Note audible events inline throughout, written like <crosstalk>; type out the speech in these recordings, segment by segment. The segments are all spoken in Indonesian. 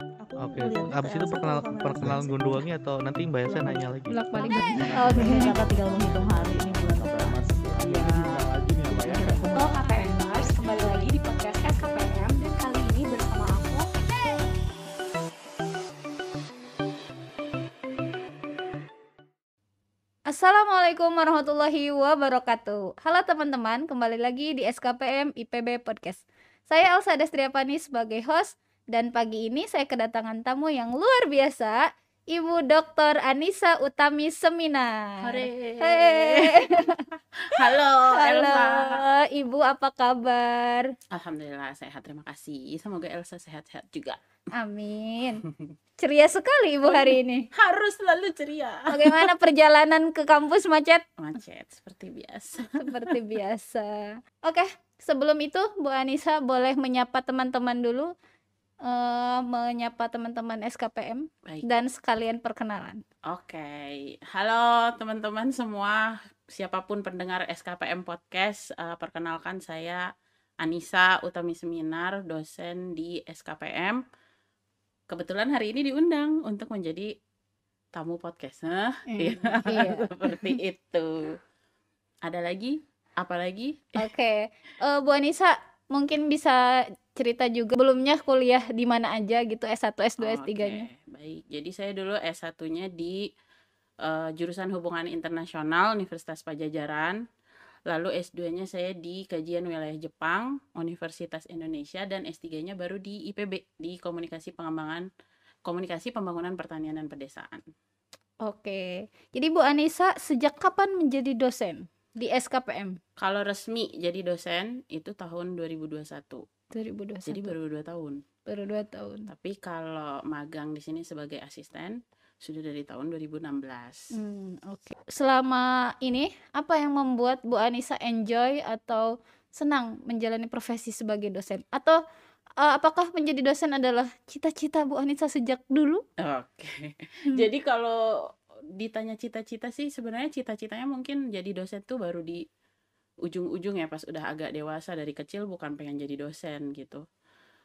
aku Oke, okay. abis itu perkenal, perkenalan gondoangnya atau nanti Mbak Yasa nanya lagi. Bolak balik. Oke, kakak tinggal menghitung hari ini bulan November. mas? Halo iya, KPMers, iya. ya. kembali lagi di podcast SKPM dan kali ini bersama aku. Assalamualaikum warahmatullahi wabarakatuh. Halo teman-teman, kembali lagi di SKPM IPB Podcast. Saya Elsa Destriapani sebagai host dan pagi ini saya kedatangan tamu yang luar biasa, Ibu Dr. Anissa Utami Seminar. Halo, <laughs> Halo Elsa. Ibu apa kabar? Alhamdulillah sehat, terima kasih. Semoga Elsa sehat-sehat juga. Amin. <laughs> Ceria sekali Ibu hari ini. Harus selalu ceria. Bagaimana perjalanan ke kampus macet? Macet seperti biasa. Seperti biasa. Oke, sebelum itu Bu Anissa boleh menyapa teman-teman dulu uh, menyapa teman-teman SKPM Baik. dan sekalian perkenalan. Oke, okay. halo teman-teman semua, siapapun pendengar SKPM podcast, uh, perkenalkan saya Anissa Utami Seminar, dosen di SKPM. Kebetulan hari ini diundang untuk menjadi tamu podcast, nah, iya. iya. <laughs> seperti itu. Ada lagi? Apa lagi? Oke, okay. uh, eh, Bu Anissa mungkin bisa cerita juga sebelumnya kuliah di mana aja gitu S1, S2, oh, S3-nya. Okay. Baik. Jadi saya dulu S1-nya di uh, jurusan Hubungan Internasional Universitas Pajajaran. Lalu S2-nya saya di Kajian Wilayah Jepang Universitas Indonesia dan S3-nya baru di IPB di Komunikasi Pengembangan Komunikasi Pembangunan Pertanian dan Pedesaan. Oke. Jadi Bu Anissa sejak kapan menjadi dosen di SKPM? Kalau resmi jadi dosen itu tahun 2021 2021. Jadi baru dua tahun. Baru dua tahun. Tapi kalau magang di sini sebagai asisten sudah dari tahun 2016. Hmm, oke. Okay. Selama ini apa yang membuat Bu Anissa enjoy atau senang menjalani profesi sebagai dosen atau uh, apakah menjadi dosen adalah cita-cita Bu Anissa sejak dulu? Oke. Okay. Hmm. Jadi kalau ditanya cita-cita sih sebenarnya cita-citanya mungkin jadi dosen tuh baru di ujung-ujungnya pas udah agak dewasa dari kecil bukan pengen jadi dosen gitu.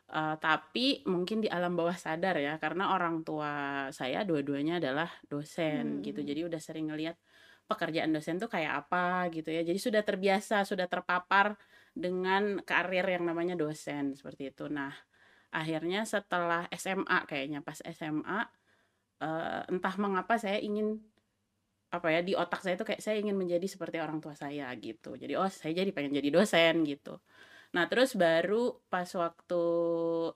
Uh, tapi mungkin di alam bawah sadar ya karena orang tua saya dua-duanya adalah dosen hmm. gitu. Jadi udah sering ngelihat pekerjaan dosen tuh kayak apa gitu ya. Jadi sudah terbiasa, sudah terpapar dengan karir yang namanya dosen seperti itu. Nah, akhirnya setelah SMA kayaknya pas SMA uh, eh, entah mengapa saya ingin apa ya di otak saya itu kayak saya ingin menjadi seperti orang tua saya gitu jadi oh saya jadi pengen jadi dosen gitu nah terus baru pas waktu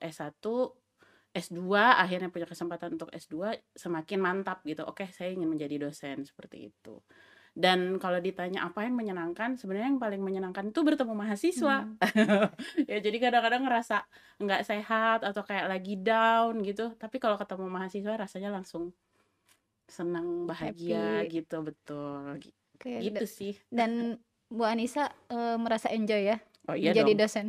S1 S2 akhirnya punya kesempatan untuk S2 semakin mantap gitu oke saya ingin menjadi dosen seperti itu dan kalau ditanya apa yang menyenangkan sebenarnya yang paling menyenangkan itu bertemu mahasiswa hmm. <laughs> ya jadi kadang-kadang ngerasa nggak sehat atau kayak lagi down gitu tapi kalau ketemu mahasiswa rasanya langsung senang bahagia Happy. gitu betul okay. gitu sih dan Bu Anissa uh, merasa enjoy ya oh, iya jadi dong. dosen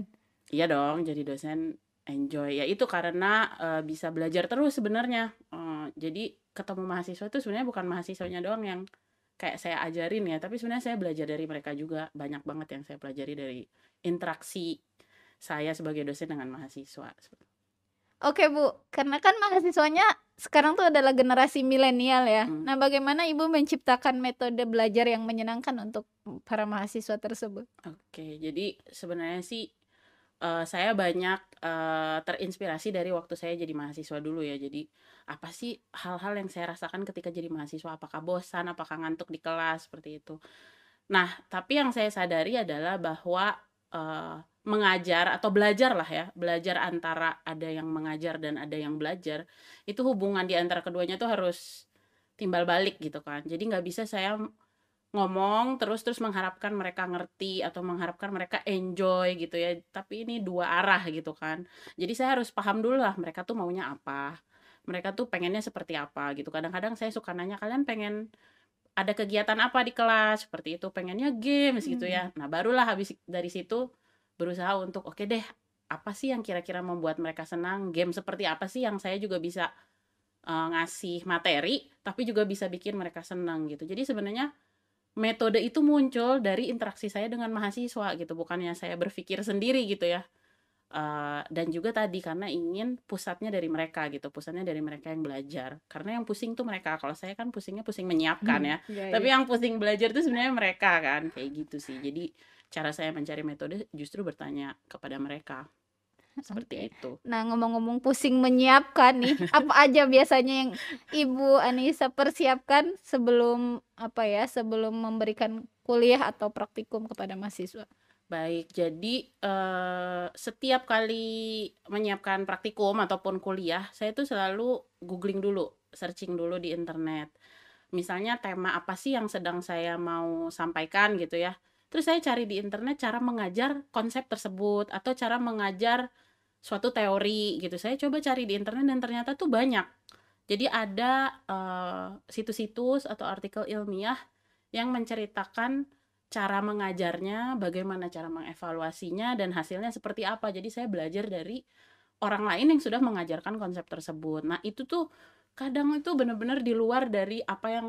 iya dong jadi dosen enjoy ya itu karena uh, bisa belajar terus sebenarnya uh, jadi ketemu mahasiswa itu sebenarnya bukan mahasiswanya doang yang kayak saya ajarin ya tapi sebenarnya saya belajar dari mereka juga banyak banget yang saya pelajari dari interaksi saya sebagai dosen dengan mahasiswa oke bu karena kan mahasiswanya sekarang tuh adalah generasi milenial ya. Hmm. Nah, bagaimana Ibu menciptakan metode belajar yang menyenangkan untuk para mahasiswa tersebut? Oke, jadi sebenarnya sih uh, saya banyak uh, terinspirasi dari waktu saya jadi mahasiswa dulu ya. Jadi apa sih hal-hal yang saya rasakan ketika jadi mahasiswa? Apakah bosan, apakah ngantuk di kelas seperti itu? Nah, tapi yang saya sadari adalah bahwa uh, mengajar atau belajar lah ya belajar antara ada yang mengajar dan ada yang belajar itu hubungan di antara keduanya tuh harus timbal balik gitu kan jadi nggak bisa saya ngomong terus terus mengharapkan mereka ngerti atau mengharapkan mereka enjoy gitu ya tapi ini dua arah gitu kan jadi saya harus paham dulu lah mereka tuh maunya apa mereka tuh pengennya seperti apa gitu kadang-kadang saya suka nanya kalian pengen ada kegiatan apa di kelas seperti itu pengennya games gitu ya hmm. nah barulah habis dari situ berusaha untuk oke okay deh apa sih yang kira-kira membuat mereka senang game seperti apa sih yang saya juga bisa uh, ngasih materi tapi juga bisa bikin mereka senang gitu jadi sebenarnya metode itu muncul dari interaksi saya dengan mahasiswa gitu bukannya saya berpikir sendiri gitu ya uh, dan juga tadi karena ingin pusatnya dari mereka gitu pusatnya dari mereka yang belajar karena yang pusing tuh mereka kalau saya kan pusingnya pusing menyiapkan hmm, ya, ya tapi iya. yang pusing belajar tuh sebenarnya mereka kan kayak gitu sih jadi cara saya mencari metode justru bertanya kepada mereka seperti itu. Nah, ngomong-ngomong pusing menyiapkan nih, <laughs> apa aja biasanya yang Ibu Anissa persiapkan sebelum apa ya, sebelum memberikan kuliah atau praktikum kepada mahasiswa? Baik, jadi uh, setiap kali menyiapkan praktikum ataupun kuliah, saya itu selalu googling dulu, searching dulu di internet. Misalnya tema apa sih yang sedang saya mau sampaikan gitu ya Terus saya cari di internet cara mengajar konsep tersebut atau cara mengajar suatu teori gitu. Saya coba cari di internet dan ternyata tuh banyak. Jadi ada situs eh, situs-situs atau artikel ilmiah yang menceritakan cara mengajarnya, bagaimana cara mengevaluasinya dan hasilnya seperti apa. Jadi saya belajar dari orang lain yang sudah mengajarkan konsep tersebut. Nah, itu tuh kadang itu benar-benar di luar dari apa yang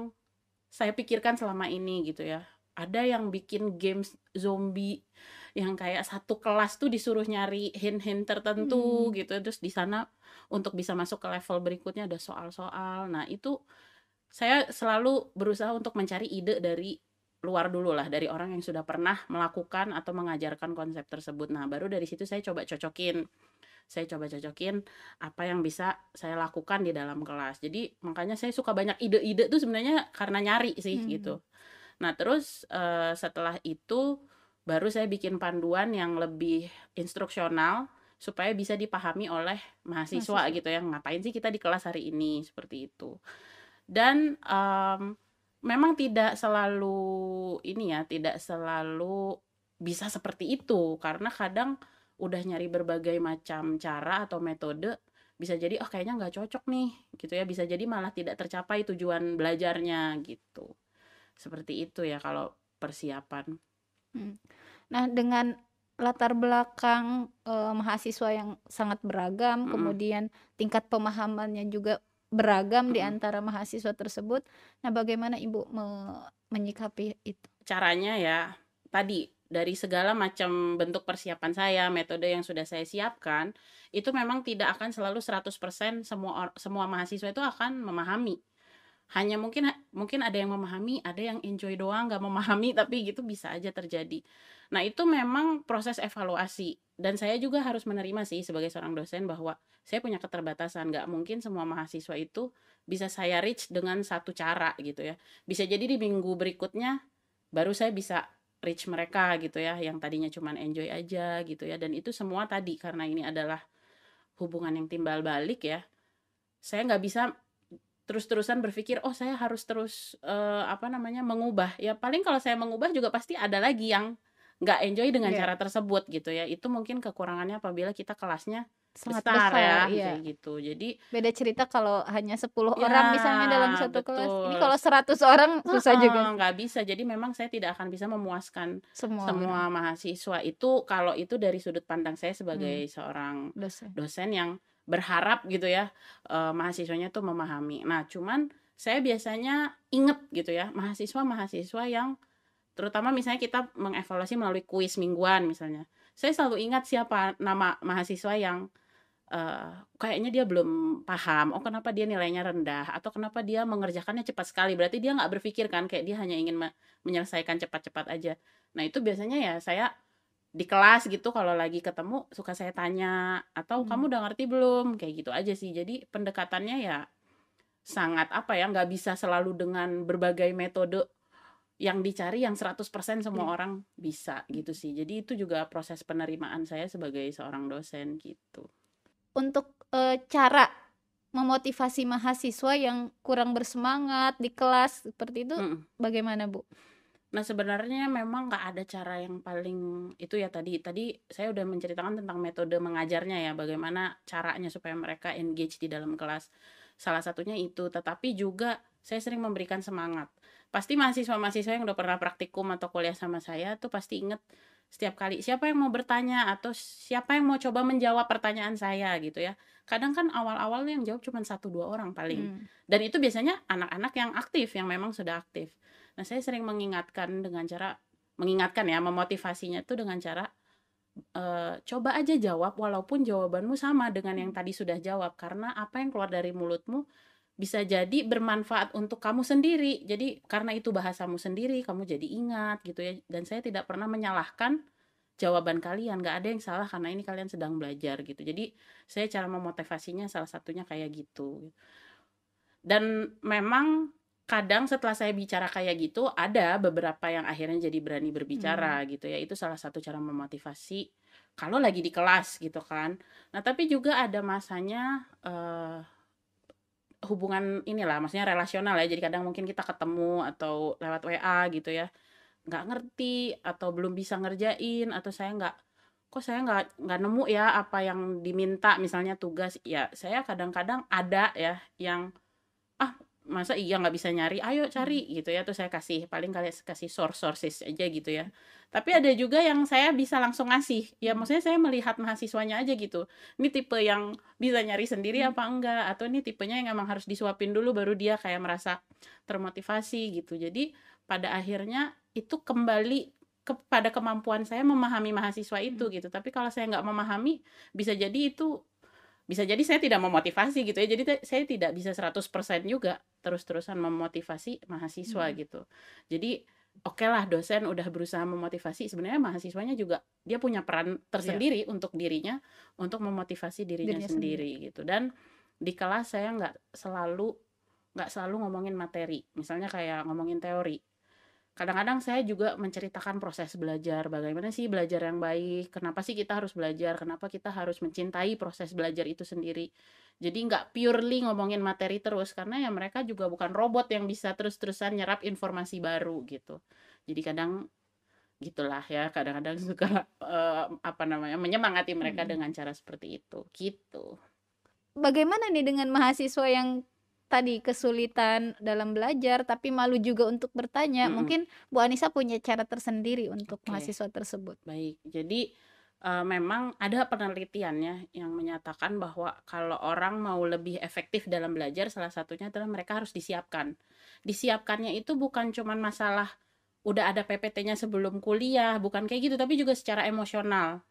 saya pikirkan selama ini gitu ya ada yang bikin games zombie yang kayak satu kelas tuh disuruh nyari hint-hint tertentu hmm. gitu terus di sana untuk bisa masuk ke level berikutnya ada soal-soal nah itu saya selalu berusaha untuk mencari ide dari luar dulu lah dari orang yang sudah pernah melakukan atau mengajarkan konsep tersebut nah baru dari situ saya coba cocokin saya coba cocokin apa yang bisa saya lakukan di dalam kelas jadi makanya saya suka banyak ide-ide tuh sebenarnya karena nyari sih gitu. hmm. gitu Nah, terus uh, setelah itu baru saya bikin panduan yang lebih instruksional supaya bisa dipahami oleh mahasiswa Mahasiswa. gitu ya, ngapain sih kita di kelas hari ini, seperti itu. Dan, um, memang tidak selalu ini ya, tidak selalu bisa seperti itu, karena kadang udah nyari berbagai macam cara atau metode, bisa jadi, "Oh, kayaknya nggak cocok nih," gitu ya, bisa jadi malah tidak tercapai tujuan belajarnya, gitu. Seperti itu ya kalau persiapan. Hmm. Nah, dengan latar belakang eh, mahasiswa yang sangat beragam, mm. kemudian tingkat pemahamannya juga beragam mm. di hmm. antara mahasiswa tersebut. Nah, bagaimana Ibu me menyikapi itu? Caranya ya tadi dari segala macam bentuk persiapan saya, metode yang sudah saya siapkan, itu memang tidak akan selalu 100% semua semua mahasiswa itu akan memahami hanya mungkin mungkin ada yang memahami ada yang enjoy doang nggak memahami <laughs> tapi gitu bisa aja terjadi nah itu memang proses evaluasi dan saya juga harus menerima sih sebagai seorang dosen bahwa saya punya keterbatasan nggak mungkin semua mahasiswa itu bisa saya reach dengan satu cara gitu ya bisa jadi di minggu berikutnya baru saya bisa reach mereka gitu ya yang tadinya cuma enjoy aja gitu ya dan itu semua tadi karena ini adalah hubungan yang timbal balik ya saya nggak bisa terus-terusan berpikir oh saya harus terus uh, apa namanya mengubah ya paling kalau saya mengubah juga pasti ada lagi yang nggak enjoy dengan yeah. cara tersebut gitu ya itu mungkin kekurangannya apabila kita kelasnya sangat besar, besar ya iya. kayak gitu jadi beda cerita kalau hanya 10 ya, orang misalnya dalam satu betul. kelas ini kalau 100 orang susah juga nggak bisa jadi memang saya tidak akan bisa memuaskan semua, semua mahasiswa itu kalau itu dari sudut pandang saya sebagai hmm. seorang dosen, dosen yang berharap gitu ya eh, mahasiswanya tuh memahami. Nah, cuman saya biasanya inget gitu ya mahasiswa-mahasiswa yang terutama misalnya kita mengevaluasi melalui kuis mingguan misalnya. Saya selalu ingat siapa nama mahasiswa yang uh, kayaknya dia belum paham. Oh, kenapa dia nilainya rendah atau kenapa dia mengerjakannya cepat sekali? Berarti dia nggak berpikir kan kayak dia hanya ingin menyelesaikan cepat-cepat aja. Nah, itu biasanya ya saya di kelas gitu kalau lagi ketemu suka saya tanya atau hmm. kamu udah ngerti belum kayak gitu aja sih jadi pendekatannya ya sangat apa ya nggak bisa selalu dengan berbagai metode yang dicari yang 100% semua hmm. orang bisa gitu sih jadi itu juga proses penerimaan saya sebagai seorang dosen gitu untuk e, cara memotivasi mahasiswa yang kurang bersemangat di kelas seperti itu hmm. bagaimana bu Nah, sebenarnya memang nggak ada cara yang paling itu ya tadi. Tadi saya udah menceritakan tentang metode mengajarnya ya, bagaimana caranya supaya mereka engage di dalam kelas. Salah satunya itu, tetapi juga saya sering memberikan semangat. Pasti mahasiswa-mahasiswa yang udah pernah praktikum atau kuliah sama saya tuh pasti inget setiap kali siapa yang mau bertanya atau siapa yang mau coba menjawab pertanyaan saya gitu ya kadang kan awal-awal yang jawab cuma satu dua orang paling hmm. dan itu biasanya anak-anak yang aktif yang memang sudah aktif Nah, saya sering mengingatkan dengan cara mengingatkan ya, memotivasinya itu dengan cara e, coba aja jawab walaupun jawabanmu sama dengan yang tadi sudah jawab karena apa yang keluar dari mulutmu bisa jadi bermanfaat untuk kamu sendiri. Jadi karena itu bahasamu sendiri, kamu jadi ingat gitu ya. Dan saya tidak pernah menyalahkan jawaban kalian, Gak ada yang salah karena ini kalian sedang belajar gitu. Jadi saya cara memotivasinya salah satunya kayak gitu. Dan memang kadang setelah saya bicara kayak gitu ada beberapa yang akhirnya jadi berani berbicara hmm. gitu ya itu salah satu cara memotivasi kalau lagi di kelas gitu kan nah tapi juga ada masanya uh, hubungan inilah maksudnya relasional ya jadi kadang mungkin kita ketemu atau lewat WA gitu ya nggak ngerti atau belum bisa ngerjain atau saya nggak kok saya nggak nggak nemu ya apa yang diminta misalnya tugas ya saya kadang-kadang ada ya yang masa iya nggak bisa nyari ayo cari hmm. gitu ya tuh saya kasih paling kalian kasih source sources aja gitu ya tapi ada juga yang saya bisa langsung ngasih ya hmm. maksudnya saya melihat mahasiswanya aja gitu ini tipe yang bisa nyari sendiri hmm. apa enggak atau ini tipenya yang emang harus disuapin dulu baru dia kayak merasa termotivasi gitu jadi pada akhirnya itu kembali kepada kemampuan saya memahami mahasiswa itu gitu tapi kalau saya nggak memahami bisa jadi itu bisa jadi saya tidak memotivasi gitu ya jadi saya tidak bisa 100% juga terus-terusan memotivasi mahasiswa hmm. gitu jadi oke okay lah dosen udah berusaha memotivasi sebenarnya mahasiswanya juga dia punya peran tersendiri yeah. untuk dirinya untuk memotivasi dirinya, dirinya sendiri, sendiri gitu dan di kelas saya nggak selalu nggak selalu ngomongin materi misalnya kayak ngomongin teori kadang-kadang saya juga menceritakan proses belajar bagaimana sih belajar yang baik kenapa sih kita harus belajar kenapa kita harus mencintai proses belajar itu sendiri jadi nggak purely ngomongin materi terus karena ya mereka juga bukan robot yang bisa terus-terusan nyerap informasi baru gitu jadi kadang gitulah ya kadang-kadang <laughs> suka uh, apa namanya menyemangati mereka hmm. dengan cara seperti itu gitu bagaimana nih dengan mahasiswa yang tadi kesulitan dalam belajar tapi malu juga untuk bertanya, hmm. mungkin Bu Anissa punya cara tersendiri untuk okay. mahasiswa tersebut. Baik. Jadi uh, memang ada penelitiannya yang menyatakan bahwa kalau orang mau lebih efektif dalam belajar salah satunya adalah mereka harus disiapkan. Disiapkannya itu bukan cuman masalah udah ada PPT-nya sebelum kuliah, bukan kayak gitu tapi juga secara emosional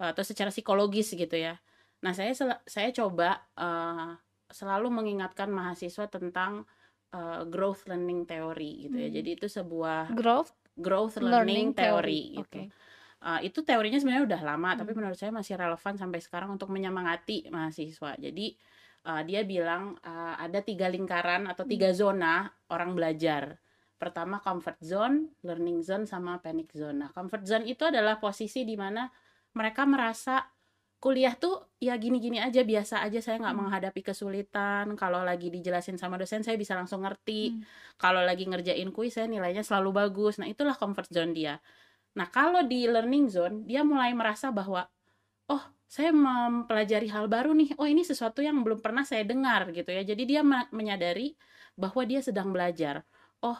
eh, atau secara psikologis gitu ya. Nah, saya saya coba uh, selalu mengingatkan mahasiswa tentang uh, growth learning theory gitu ya. Hmm. Jadi itu sebuah growth growth learning, learning theory, theory gitu. Okay. Uh, eh, itu teorinya sebenarnya udah lama, hmm. tapi menurut saya masih relevan sampai sekarang untuk menyemangati mahasiswa. Jadi uh, dia bilang uh, ada tiga lingkaran atau tiga hmm. zona orang belajar. Pertama comfort zone, learning zone, sama panic zone. Nah, comfort zone itu adalah posisi di mana mereka merasa kuliah tuh ya gini-gini aja biasa aja saya nggak hmm. menghadapi kesulitan kalau lagi dijelasin sama dosen saya bisa langsung ngerti hmm. kalau lagi ngerjain kuis saya nilainya selalu bagus nah itulah comfort zone dia nah kalau di learning zone dia mulai merasa bahwa oh saya mempelajari hal baru nih oh ini sesuatu yang belum pernah saya dengar gitu ya jadi dia menyadari bahwa dia sedang belajar oh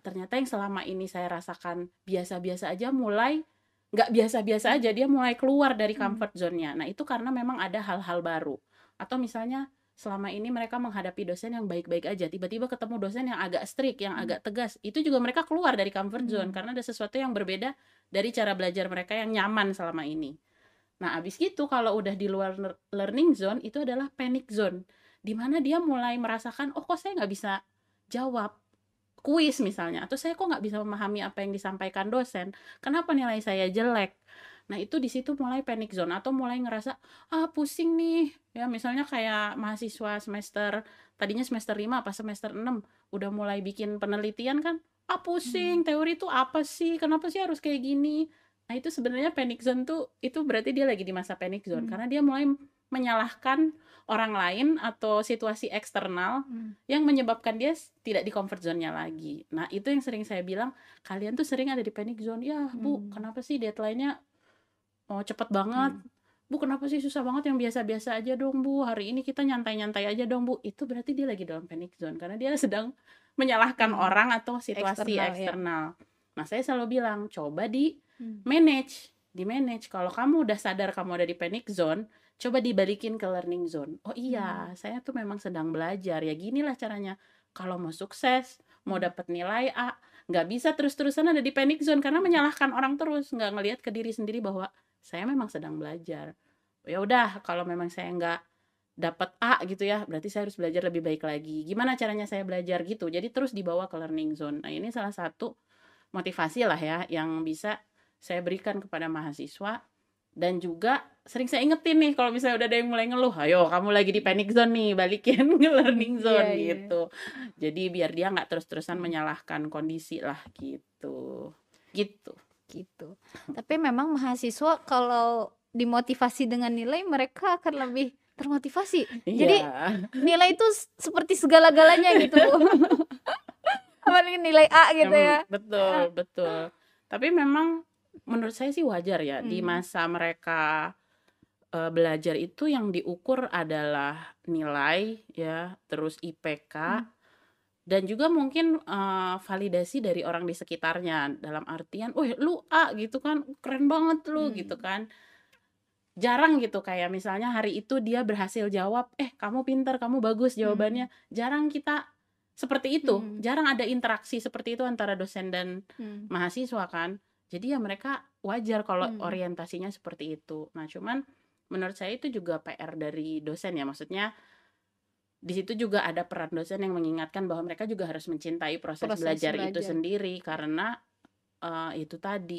ternyata yang selama ini saya rasakan biasa-biasa aja mulai nggak biasa-biasa hmm. aja dia mulai keluar dari hmm. comfort zone-nya. Nah, itu karena memang ada hal-hal baru. Atau misalnya selama ini mereka menghadapi dosen yang baik-baik aja, tiba-tiba ketemu dosen yang agak strict, yang hmm. agak tegas. Itu juga mereka keluar dari comfort zone karena ada sesuatu yang berbeda dari cara belajar mereka yang nyaman selama ini. Nah, abis itu kalau udah di luar learning zone itu adalah panic zone, dimana dia mulai merasakan, oh kok saya nggak bisa jawab, kuis misalnya atau saya kok nggak bisa memahami apa yang disampaikan dosen kenapa nilai saya jelek Nah, itu di situ mulai panic zone atau mulai ngerasa ah pusing nih. Ya, misalnya kayak mahasiswa semester tadinya semester 5 apa semester 6 udah mulai bikin penelitian kan. Ah pusing, hmm. teori itu apa sih? Kenapa sih harus kayak gini? Nah, itu sebenarnya panic zone tuh itu berarti dia lagi di masa panic zone hmm. karena dia mulai menyalahkan orang lain atau situasi eksternal hmm. yang menyebabkan dia tidak di comfort zone-nya lagi. Nah, itu yang sering saya bilang, kalian tuh sering ada di panic zone. Ya, Bu, hmm. kenapa sih deadline-nya oh, cepet banget? Hmm. Bu, kenapa sih susah banget yang biasa-biasa aja dong, Bu? Hari ini kita nyantai-nyantai aja dong, Bu. Itu berarti dia lagi dalam panic zone karena dia sedang menyalahkan hmm. orang atau situasi eksternal. Ya. eksternal. Ya. Nah, saya selalu bilang, coba di hmm. manage, di manage. Kalau kamu udah sadar kamu ada di panic zone, coba dibalikin ke learning zone oh iya hmm. saya tuh memang sedang belajar ya ginilah caranya kalau mau sukses mau dapat nilai A nggak bisa terus-terusan ada di panic zone karena hmm. menyalahkan orang terus nggak ngelihat ke diri sendiri bahwa saya memang sedang belajar ya udah kalau memang saya nggak dapat A gitu ya berarti saya harus belajar lebih baik lagi gimana caranya saya belajar gitu jadi terus dibawa ke learning zone nah ini salah satu motivasi lah ya yang bisa saya berikan kepada mahasiswa dan juga sering saya ingetin nih kalau misalnya udah ada yang mulai ngeluh, ayo kamu lagi di panic zone nih, balikin ke <laughs> learning iya, zone yeah, gitu. Yeah. Jadi biar dia nggak terus-terusan menyalahkan kondisi lah gitu. Gitu. Gitu. Tapi memang mahasiswa kalau dimotivasi dengan nilai mereka akan lebih termotivasi. Yeah. Jadi nilai itu seperti segala-galanya gitu. <laughs> Apalagi nilai A gitu ya. Betul, betul. Tapi memang menurut saya sih wajar ya hmm. di masa mereka uh, belajar itu yang diukur adalah nilai ya, terus IPK hmm. dan juga mungkin uh, validasi dari orang di sekitarnya dalam artian, wah lu A gitu kan, keren banget lu" hmm. gitu kan jarang gitu kayak misalnya hari itu dia berhasil jawab eh kamu pinter kamu bagus hmm. jawabannya hmm. jarang kita seperti itu hmm. jarang ada interaksi seperti itu antara dosen dan hmm. mahasiswa kan jadi ya mereka wajar kalau Hmm. orientasinya seperti itu. Nah, cuman menurut saya itu juga PR dari dosen ya, maksudnya di situ juga ada peran dosen yang mengingatkan bahwa mereka juga harus mencintai proses Proses belajar itu sendiri karena eh, itu tadi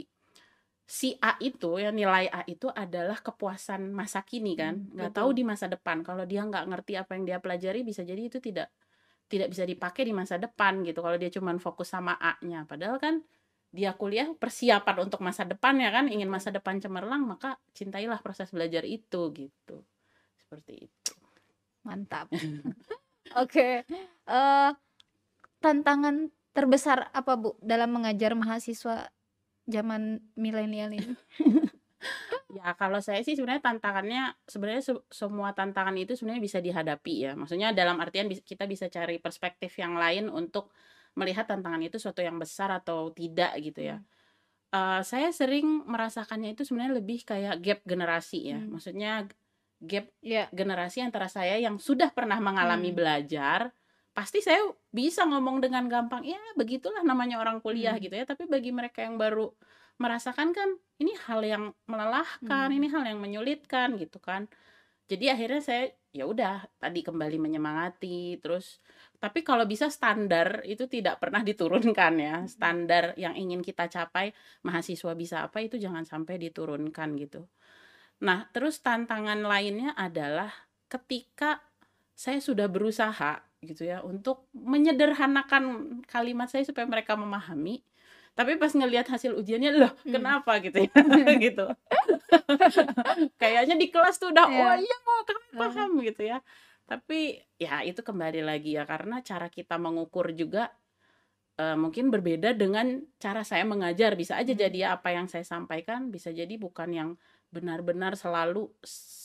si A itu ya nilai A itu adalah kepuasan masa kini kan Hmm, tahu di masa depan kalau dia nggak ngerti apa yang dia pelajari bisa jadi itu tidak tidak bisa dipakai di masa depan gitu kalau dia cuman fokus sama A-nya padahal kan dia kuliah persiapan untuk masa depan ya kan ingin masa depan cemerlang maka cintailah proses belajar itu gitu seperti itu mantap <laughs> oke okay. uh, eh, tantangan terbesar apa bu dalam mengajar mahasiswa zaman milenial ini <laughs> ya kalau saya sih sebenarnya tantangannya sebenarnya se semua tantangan itu sebenarnya bisa dihadapi ya maksudnya dalam artian kita bisa cari perspektif yang lain untuk melihat tantangan itu suatu yang besar atau tidak gitu ya. Hmm. Uh, saya sering merasakannya itu sebenarnya lebih kayak gap generasi ya. Hmm. Maksudnya gap yeah. generasi antara saya yang sudah pernah mengalami hmm. belajar, pasti saya bisa ngomong dengan gampang ya begitulah namanya orang kuliah hmm. gitu ya. Tapi bagi mereka yang baru merasakan kan ini hal yang melelahkan, hmm. ini hal yang menyulitkan gitu kan. Jadi akhirnya saya ya udah tadi kembali menyemangati, terus tapi kalau bisa standar itu tidak pernah diturunkan ya hmm. standar yang ingin kita capai mahasiswa bisa apa itu jangan sampai diturunkan gitu nah terus tantangan lainnya adalah ketika saya sudah berusaha gitu ya untuk menyederhanakan kalimat saya supaya mereka memahami tapi pas ngelihat hasil ujiannya loh hmm. kenapa gitu ya hmm. <laughs> gitu <laughs> kayaknya di kelas tuh udah yeah. oh iya kamu oh, kami paham gitu ya tapi ya itu kembali lagi ya karena cara kita mengukur juga uh, mungkin berbeda dengan cara saya mengajar. Bisa aja hmm. jadi ya apa yang saya sampaikan bisa jadi bukan yang benar-benar selalu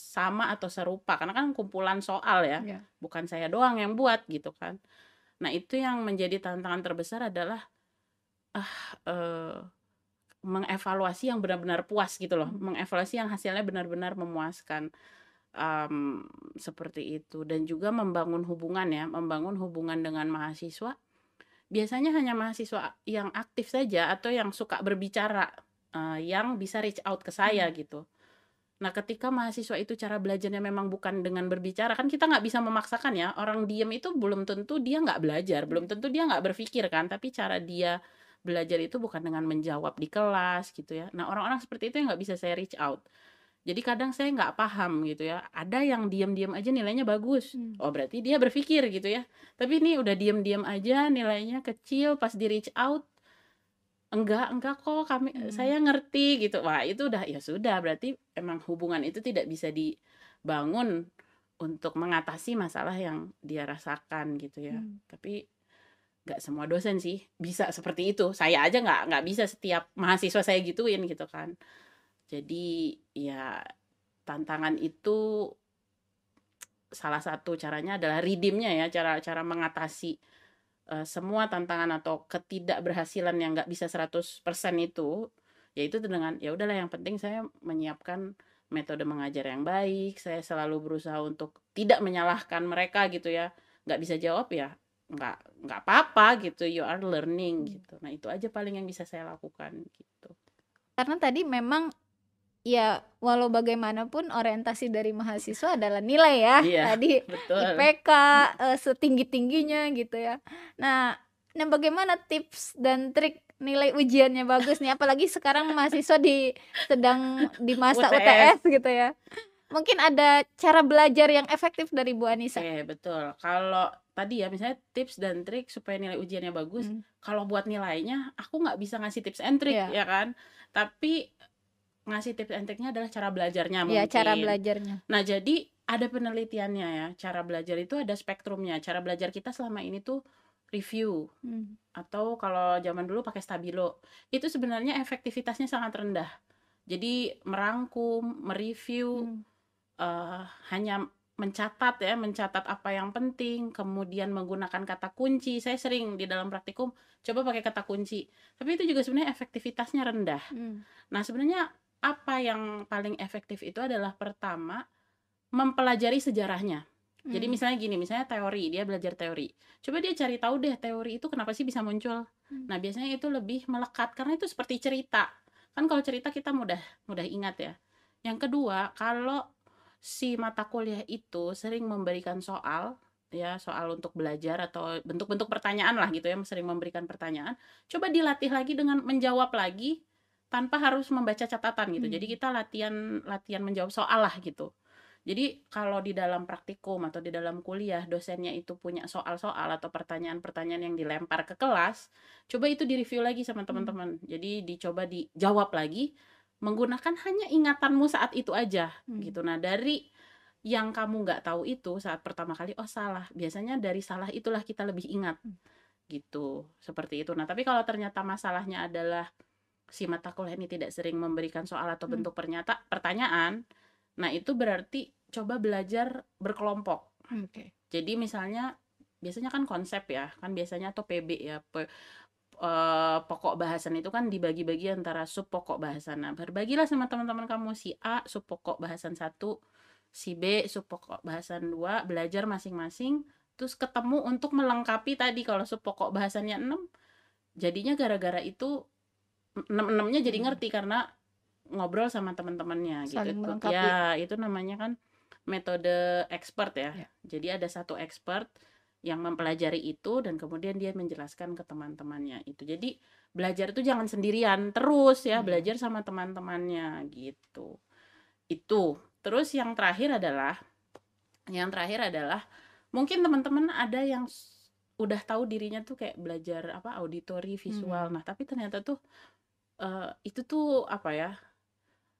sama atau serupa karena kan kumpulan soal ya. Yeah. Bukan saya doang yang buat gitu kan. Nah, itu yang menjadi tantangan terbesar adalah ah uh, mengevaluasi yang benar-benar puas gitu loh, hmm. mengevaluasi yang hasilnya benar-benar memuaskan um, seperti itu dan juga membangun hubungan ya, membangun hubungan dengan mahasiswa, biasanya hanya mahasiswa yang aktif saja atau yang suka berbicara, uh, yang bisa reach out ke saya, hmm. gitu. Nah, ketika mahasiswa itu cara belajarnya memang bukan dengan berbicara, kan kita nggak bisa memaksakan ya, orang diem itu belum tentu dia nggak belajar, belum hmm. tentu dia nggak berpikir kan, tapi cara dia belajar itu bukan dengan menjawab di kelas, gitu ya. Nah, orang-orang seperti itu yang nggak bisa saya reach out. Jadi kadang saya nggak paham gitu ya. Ada yang diam-diam aja nilainya bagus. Hmm. Oh berarti dia berpikir gitu ya. Tapi ini udah diam-diam aja nilainya kecil pas di reach out enggak enggak kok kami hmm. saya ngerti gitu. Wah itu udah ya sudah berarti emang hubungan itu tidak bisa dibangun untuk mengatasi masalah yang dia rasakan gitu ya. Hmm. Tapi nggak semua dosen sih bisa seperti itu. Saya aja nggak nggak bisa setiap mahasiswa saya gituin gitu kan jadi ya tantangan itu salah satu caranya adalah redeemnya ya, cara-cara mengatasi uh, semua tantangan atau ketidakberhasilan yang nggak bisa 100% itu yaitu dengan ya udahlah yang penting saya menyiapkan metode mengajar yang baik, saya selalu berusaha untuk tidak menyalahkan mereka gitu ya. nggak bisa jawab ya nggak nggak apa-apa gitu you are learning hmm. gitu nah itu aja paling yang bisa saya lakukan gitu karena tadi memang ya walau bagaimanapun orientasi dari mahasiswa adalah nilai ya iya, tadi betul. IPK uh, eh, setinggi tingginya gitu ya nah nah bagaimana tips dan trik nilai ujiannya bagus nih apalagi sekarang mahasiswa di sedang di masa UTS, UTS gitu ya mungkin ada cara belajar yang efektif dari Bu Anissa eh betul kalau tadi ya misalnya tips dan trik supaya nilai ujiannya bagus hmm. kalau buat nilainya aku nggak bisa ngasih tips and trik yeah. ya kan tapi ngasih tips and triknya adalah cara belajarnya iya, mungkin. Iya, cara belajarnya. Nah, jadi ada penelitiannya ya. Cara belajar itu ada spektrumnya. Cara belajar kita selama ini tuh review hmm. atau kalau zaman dulu pakai stabilo. Itu sebenarnya efektivitasnya sangat rendah. Jadi merangkum, mereview hmm. uh, hanya mencatat ya, mencatat apa yang penting, kemudian menggunakan kata kunci. Saya sering di dalam praktikum coba pakai kata kunci, tapi itu juga sebenarnya efektivitasnya rendah. Hmm. Nah sebenarnya apa yang paling efektif itu adalah pertama mempelajari sejarahnya. Hmm. Jadi misalnya gini, misalnya teori, dia belajar teori. Coba dia cari tahu deh teori itu kenapa sih bisa muncul. Hmm. Nah, biasanya itu lebih melekat karena itu seperti cerita. Kan kalau cerita kita mudah mudah ingat ya. Yang kedua, kalau si mata kuliah itu sering memberikan soal ya soal untuk belajar atau bentuk-bentuk pertanyaan lah gitu ya sering memberikan pertanyaan coba dilatih lagi dengan menjawab lagi tanpa harus membaca catatan gitu. Hmm. Jadi kita latihan latihan menjawab soal lah gitu. Jadi kalau di dalam praktikum atau di dalam kuliah dosennya itu punya soal-soal atau pertanyaan-pertanyaan yang dilempar ke kelas, coba itu direview lagi sama hmm. teman-teman. Hmm. Jadi dicoba dijawab lagi menggunakan hanya ingatanmu saat itu aja hmm. gitu. Nah dari yang kamu nggak tahu itu saat pertama kali oh salah. Biasanya dari salah itulah kita lebih ingat hmm. gitu seperti itu. Nah tapi kalau ternyata masalahnya adalah si mata kuliah ini tidak sering memberikan soal atau hmm. bentuk hmm. pernyata pertanyaan, nah itu berarti coba belajar berkelompok. Okay. Jadi misalnya biasanya kan konsep ya, kan biasanya atau PB ya pe, e, eh, pokok bahasan itu kan dibagi-bagi antara sub pokok bahasan. Nah, berbagilah sama teman-teman kamu si A sub pokok bahasan satu, si B sub pokok bahasan dua, belajar masing-masing, terus ketemu untuk melengkapi tadi kalau sub pokok bahasannya enam, jadinya gara-gara itu enam enamnya jadi ngerti karena ngobrol sama teman-temannya gitu ya itu namanya kan metode expert ya. ya jadi ada satu expert yang mempelajari itu dan kemudian dia menjelaskan ke teman-temannya itu jadi belajar itu jangan sendirian terus ya hmm. belajar sama teman-temannya gitu itu terus yang terakhir adalah yang terakhir adalah mungkin teman-teman ada yang udah tahu dirinya tuh kayak belajar apa auditori visual hmm. nah tapi ternyata tuh uh, itu tuh apa ya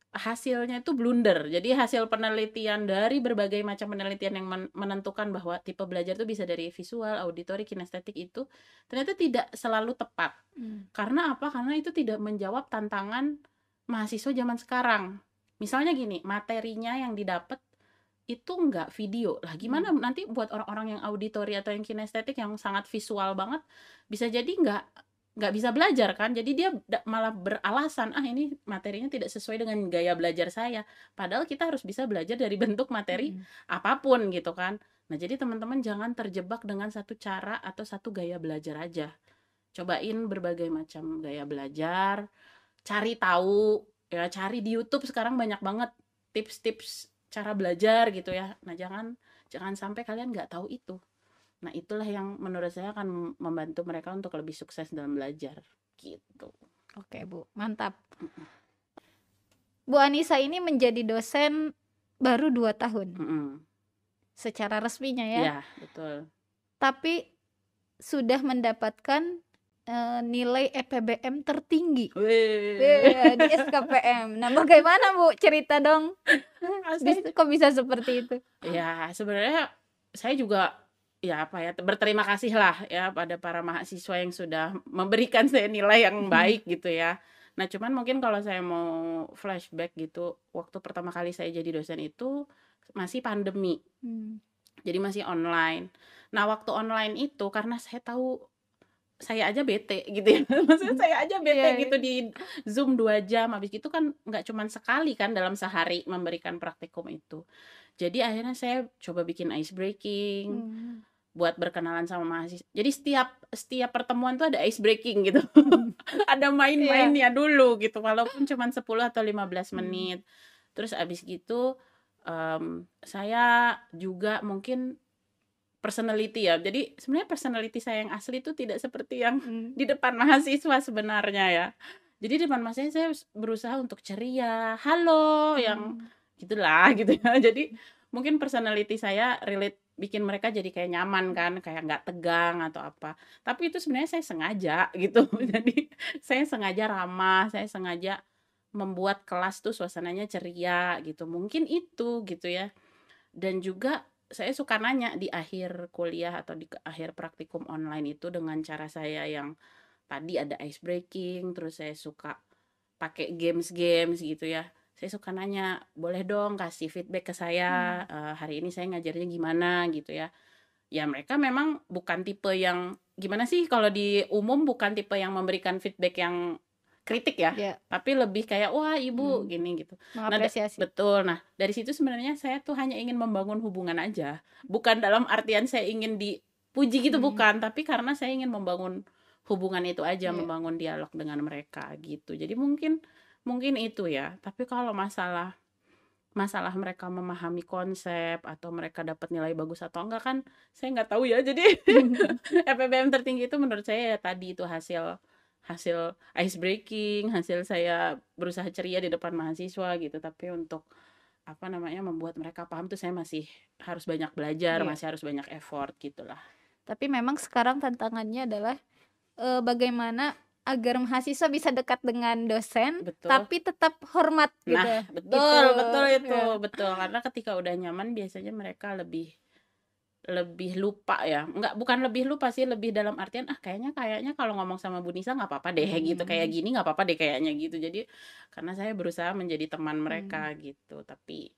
hasilnya itu blunder. Jadi hasil penelitian dari berbagai macam penelitian yang menentukan bahwa tipe belajar itu bisa dari visual, auditori, kinestetik itu ternyata tidak selalu tepat. Hmm. Karena apa? Karena itu tidak menjawab tantangan mahasiswa zaman sekarang. Misalnya gini, materinya yang didapat itu nggak video lah gimana hmm. nanti buat orang-orang yang auditori atau yang kinestetik yang sangat visual banget bisa jadi nggak nggak bisa belajar kan jadi dia malah beralasan ah ini materinya tidak sesuai dengan gaya belajar saya padahal kita harus bisa belajar dari <laughs> bentuk materi hmm. apapun gitu kan nah jadi teman-teman jangan terjebak dengan satu cara atau satu gaya belajar aja cobain berbagai macam gaya belajar cari tahu ya cari di YouTube sekarang banyak banget tips-tips cara belajar gitu ya nah jangan jangan sampai kalian nggak tahu itu Nah, itulah yang menurut saya akan membantu mereka untuk lebih sukses dalam belajar. Gitu. Oke, Bu. Mantap. Bu Anissa ini menjadi dosen baru 2 tahun. Mm -mm. Secara resminya ya. Iya, betul. Tapi sudah mendapatkan eh, nilai EPBM tertinggi Wee. di SKPM. Nah, bagaimana Bu cerita dong? <laughs> Bisa, kok bisa seperti itu? Ya, sebenarnya saya juga ya apa ya berterima kasih lah ya pada para mahasiswa yang sudah memberikan saya nilai yang hmm. baik gitu ya nah cuman mungkin kalau saya mau flashback gitu waktu pertama kali saya jadi dosen itu masih pandemi hmm. jadi masih online nah waktu online itu karena saya tahu saya aja bete gitu ya <laughs> maksudnya hmm. saya aja bete yeah, gitu iya. di zoom dua jam habis itu kan nggak cuman sekali kan dalam sehari memberikan praktikum itu jadi akhirnya saya coba bikin ice breaking. Hmm. buat berkenalan sama mahasiswa. Jadi setiap setiap pertemuan tuh ada ice breaking gitu. Hmm. <laughs> ada main-mainnya yeah. dulu gitu walaupun cuma 10 atau 15 hmm. menit. Hmm. Terus abis gitu um, saya juga mungkin personality ya. Jadi sebenarnya personality saya yang asli itu tidak seperti yang hmm. di depan mahasiswa sebenarnya ya. Jadi di depan mahasiswa saya berusaha untuk ceria, halo hmm. yang gitulah <laughs> gitu ya jadi mungkin personality saya relate bikin mereka jadi kayak nyaman kan kayak nggak tegang atau apa tapi itu sebenarnya saya sengaja <laughs> gitu jadi saya sengaja ramah saya sengaja membuat kelas tuh suasananya ceria gitu mungkin itu gitu ya dan juga saya suka nanya di akhir kuliah atau di akhir praktikum online itu dengan cara saya yang tadi ada ice breaking terus saya suka pakai games games gitu ya saya suka nanya boleh dong kasih feedback ke saya hmm. uh, hari ini saya ngajarnya gimana gitu ya ya mereka memang bukan tipe yang gimana sih kalau di umum bukan tipe yang memberikan feedback yang kritik ya, yeah. tapi lebih kayak wah ibu hmm. gini gitu. Nah, Mengapresiasi. Nah, betul. Nah dari situ sebenarnya saya tuh hanya ingin membangun hubungan aja, bukan dalam artian saya ingin dipuji gitu hmm. bukan, tapi karena saya ingin membangun hubungan itu aja, yeah. membangun dialog dengan mereka gitu. Jadi mungkin Mungkin itu ya, tapi kalau masalah masalah mereka memahami konsep atau mereka dapat nilai bagus atau enggak kan saya nggak tahu ya <laughs> jadi <laughs> FPBM tertinggi itu menurut saya ya tadi itu hasil hasil ice breaking hasil saya berusaha ceria di depan mahasiswa gitu tapi untuk apa namanya membuat mereka paham tuh saya masih harus banyak belajar yeah. masih harus banyak effort gitulah tapi memang sekarang tantangannya adalah e, bagaimana agar mahasiswa bisa dekat dengan dosen betul. tapi tetap hormat nah, betul, gitu. betul itu, ya. betul karena ketika udah nyaman biasanya mereka lebih lebih lupa ya nggak bukan lebih lupa sih lebih dalam artian ah kayaknya kayaknya kalau ngomong sama Bu Nisa nggak apa-apa deh hmm. gitu kayak gini nggak apa-apa deh kayaknya gitu jadi karena saya berusaha menjadi teman mereka hmm. gitu tapi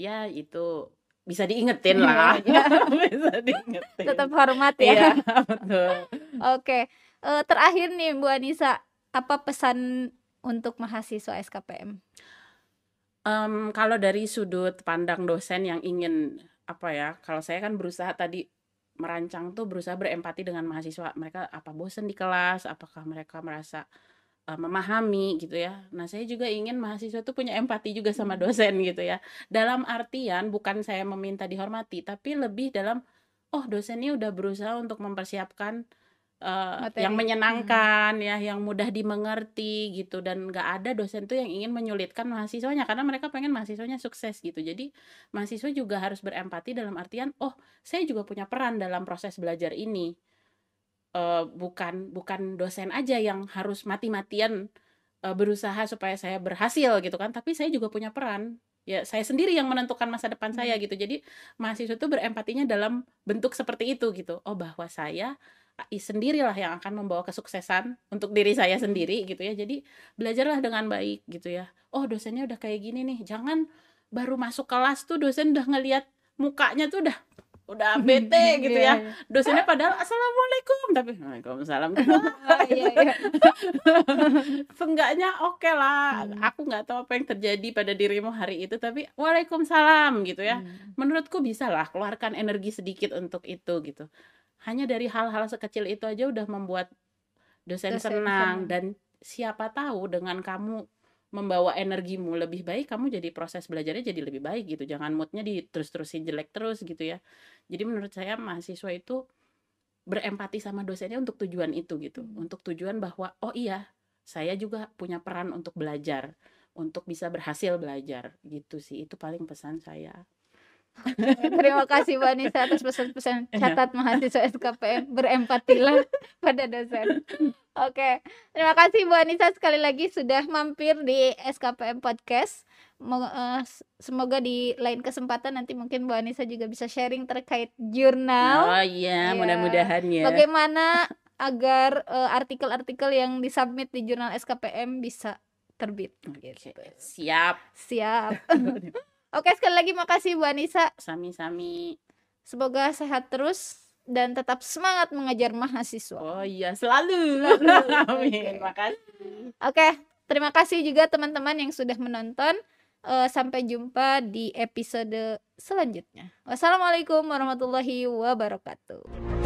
ya itu bisa diingetin lah iya. <laughs> Iya, bisa diingetin tetap hormat ya, ya betul oke okay. uh, eh, terakhir nih Bu Anissa apa pesan untuk mahasiswa SKPM um, kalau dari sudut pandang dosen yang ingin apa ya kalau saya kan berusaha tadi merancang tuh berusaha berempati dengan mahasiswa mereka apa bosen di kelas apakah mereka merasa uh, memahami gitu ya. Nah, saya juga ingin mahasiswa itu punya empati juga sama hmm. dosen gitu ya. Dalam artian bukan saya meminta dihormati, tapi lebih dalam oh dosen ini udah berusaha untuk mempersiapkan Uh, yang menyenangkan hmm. ya yang mudah dimengerti gitu dan nggak ada dosen tuh yang ingin menyulitkan mahasiswanya karena mereka pengen mahasiswanya sukses gitu jadi mahasiswa juga harus berempati dalam artian oh saya juga punya peran dalam proses belajar ini uh, bukan bukan dosen aja yang harus mati-matian uh, berusaha supaya saya berhasil gitu kan tapi saya juga punya peran ya saya sendiri yang menentukan masa depan saya hmm. gitu jadi mahasiswa itu berempatinya dalam bentuk seperti itu gitu oh bahwa saya sendirilah yang akan membawa kesuksesan untuk diri saya sendiri gitu ya jadi belajarlah dengan baik gitu ya oh dosennya udah kayak gini nih jangan baru masuk kelas tuh dosen udah ngelihat mukanya tuh udah udah <laughs> bete gitu yeah. ya iya, iya. dosennya padahal assalamualaikum tapi waalaikumsalam nah, <laughs> ah, iya, iya. <laughs> oke okay lah hmm. aku nggak tahu apa yang terjadi pada dirimu hari itu tapi waalaikumsalam gitu ya hmm. menurutku bisa lah keluarkan energi sedikit untuk itu gitu hanya dari hal-hal sekecil itu aja udah membuat dosen, dosen senang. senang dan siapa tahu dengan kamu membawa energimu lebih baik kamu jadi proses belajarnya jadi lebih baik gitu jangan moodnya di terus terusin jelek terus gitu ya jadi menurut saya mahasiswa itu berempati sama dosennya untuk tujuan itu gitu hmm. untuk tujuan bahwa oh iya saya juga punya peran untuk belajar untuk bisa berhasil belajar gitu sih itu paling pesan saya <laughs> Terima kasih Mbak atas pesan-pesan iya. catat mahasiswa SKPM berempatilah <laughs> pada dosen. Oke, terima kasih Bu Anissa sekali lagi sudah mampir di SKPM Podcast. Eh, semoga di lain kesempatan nanti mungkin Bu Anissa juga bisa sharing terkait jurnal. Oh iya, yeah. mudah-mudahan ya. Bagaimana agar eh, artikel-artikel uh, yang disubmit di jurnal SKPM bisa terbit. Gitu. Siap. Siap. <laughs> Oke, sekali lagi makasih Bu Anissa. Sami-sami. Semoga sehat terus dan tetap semangat mengajar mahasiswa. Oh iya, selalu. selalu. <laughs> Amin. kasih. Oke, okay. terima kasih juga teman-teman yang sudah menonton. Uh, sampai jumpa di episode selanjutnya. Wassalamualaikum warahmatullahi wabarakatuh.